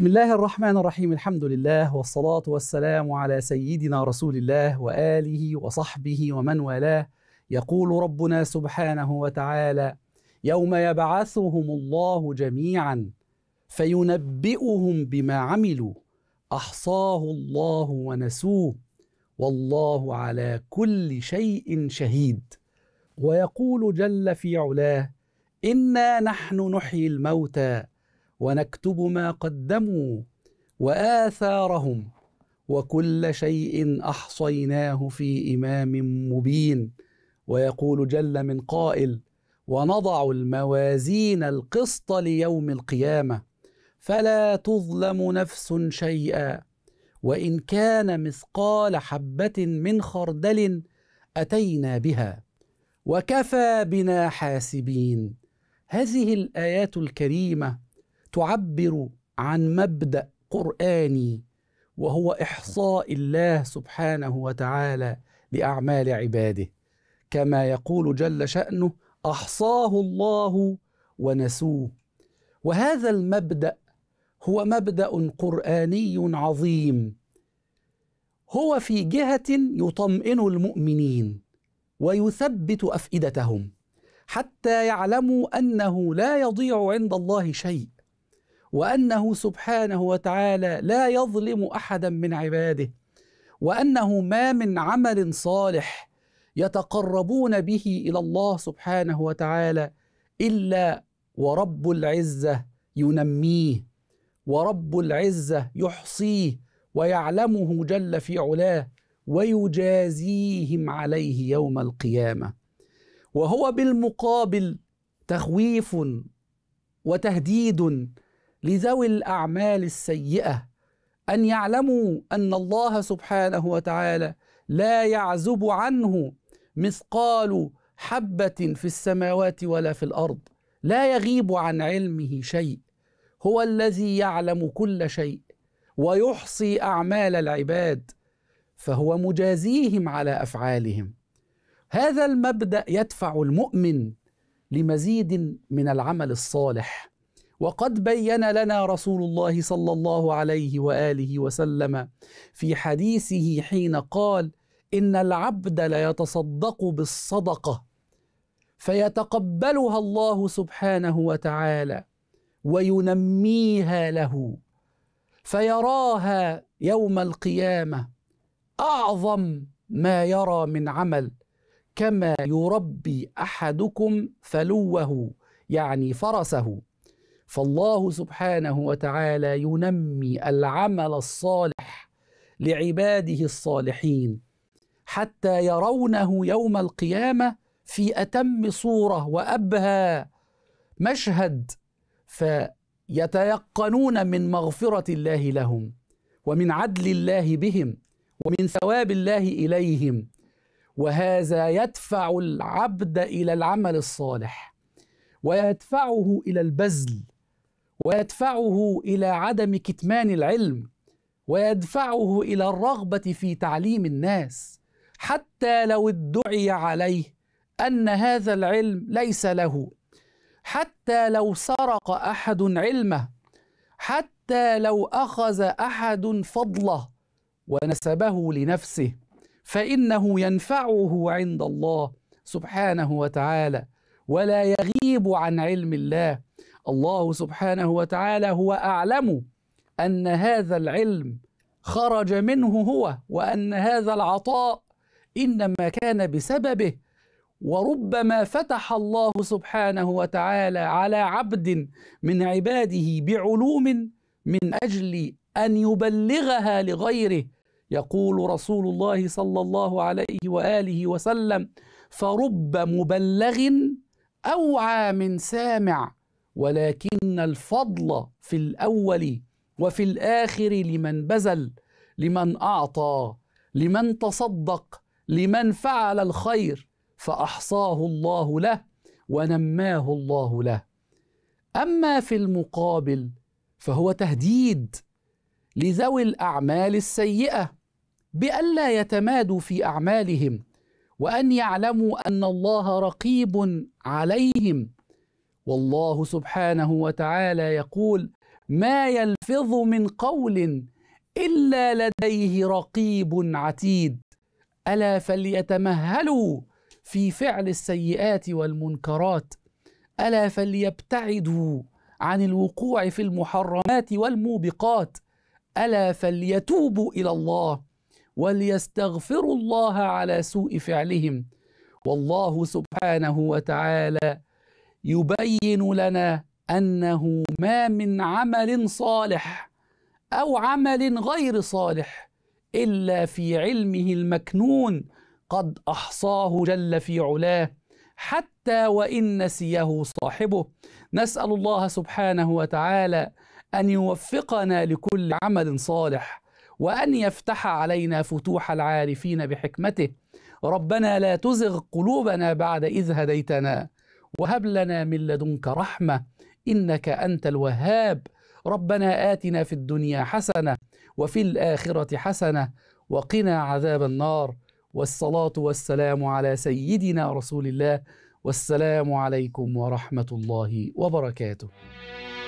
بسم الله الرحمن الرحيم الحمد لله والصلاة والسلام على سيدنا رسول الله وآله وصحبه ومن والاه يقول ربنا سبحانه وتعالى يوم يبعثهم الله جميعا فينبئهم بما عملوا احصاه الله ونسوه والله على كل شيء شهيد ويقول جل في علاه انا نحن نحيي الموتى ونكتب ما قدموا واثارهم وكل شيء احصيناه في امام مبين ويقول جل من قائل ونضع الموازين القسط ليوم القيامه فلا تظلم نفس شيئا وان كان مثقال حبه من خردل اتينا بها وكفى بنا حاسبين هذه الايات الكريمه تعبر عن مبدا قراني وهو احصاء الله سبحانه وتعالى لاعمال عباده كما يقول جل شانه احصاه الله ونسوه وهذا المبدا هو مبدا قراني عظيم هو في جهه يطمئن المؤمنين ويثبت افئدتهم حتى يعلموا انه لا يضيع عند الله شيء وانه سبحانه وتعالى لا يظلم احدا من عباده وانه ما من عمل صالح يتقربون به الى الله سبحانه وتعالى الا ورب العزه ينميه ورب العزه يحصيه ويعلمه جل في علاه ويجازيهم عليه يوم القيامه وهو بالمقابل تخويف وتهديد لذوي الاعمال السيئه ان يعلموا ان الله سبحانه وتعالى لا يعزب عنه مثقال حبه في السماوات ولا في الارض لا يغيب عن علمه شيء هو الذي يعلم كل شيء ويحصي اعمال العباد فهو مجازيهم على افعالهم هذا المبدا يدفع المؤمن لمزيد من العمل الصالح وقد بين لنا رسول الله صلى الله عليه واله وسلم في حديثه حين قال ان العبد ليتصدق بالصدقه فيتقبلها الله سبحانه وتعالى وينميها له فيراها يوم القيامه اعظم ما يرى من عمل كما يربي احدكم فلوه يعني فرسه فالله سبحانه وتعالى ينمي العمل الصالح لعباده الصالحين حتى يرونه يوم القيامه في اتم صوره وابهى مشهد فيتيقنون من مغفره الله لهم ومن عدل الله بهم ومن ثواب الله اليهم وهذا يدفع العبد الى العمل الصالح ويدفعه الى البذل ويدفعه الى عدم كتمان العلم ويدفعه الى الرغبه في تعليم الناس حتى لو ادعي عليه ان هذا العلم ليس له حتى لو سرق احد علمه حتى لو اخذ احد فضله ونسبه لنفسه فانه ينفعه عند الله سبحانه وتعالى ولا يغيب عن علم الله الله سبحانه وتعالى هو اعلم ان هذا العلم خرج منه هو وان هذا العطاء انما كان بسببه وربما فتح الله سبحانه وتعالى على عبد من عباده بعلوم من اجل ان يبلغها لغيره يقول رسول الله صلى الله عليه واله وسلم فرب مبلغ اوعى من سامع ولكن الفضل في الاول وفي الاخر لمن بذل لمن اعطى لمن تصدق لمن فعل الخير فاحصاه الله له ونماه الله له اما في المقابل فهو تهديد لذوي الاعمال السيئه بألا يتمادوا في أعمالهم وأن يعلموا أن الله رقيب عليهم والله سبحانه وتعالى يقول ما يلفظ من قول الا لديه رقيب عتيد الا فليتمهلوا في فعل السيئات والمنكرات الا فليبتعدوا عن الوقوع في المحرمات والموبقات الا فليتوبوا الى الله وليستغفروا الله على سوء فعلهم والله سبحانه وتعالى يبين لنا انه ما من عمل صالح او عمل غير صالح الا في علمه المكنون قد احصاه جل في علاه حتى وان نسيه صاحبه نسال الله سبحانه وتعالى ان يوفقنا لكل عمل صالح وان يفتح علينا فتوح العارفين بحكمته ربنا لا تزغ قلوبنا بعد اذ هديتنا وهب لنا من لدنك رحمه انك انت الوهاب ربنا اتنا في الدنيا حسنه وفي الاخره حسنه وقنا عذاب النار والصلاه والسلام على سيدنا رسول الله والسلام عليكم ورحمه الله وبركاته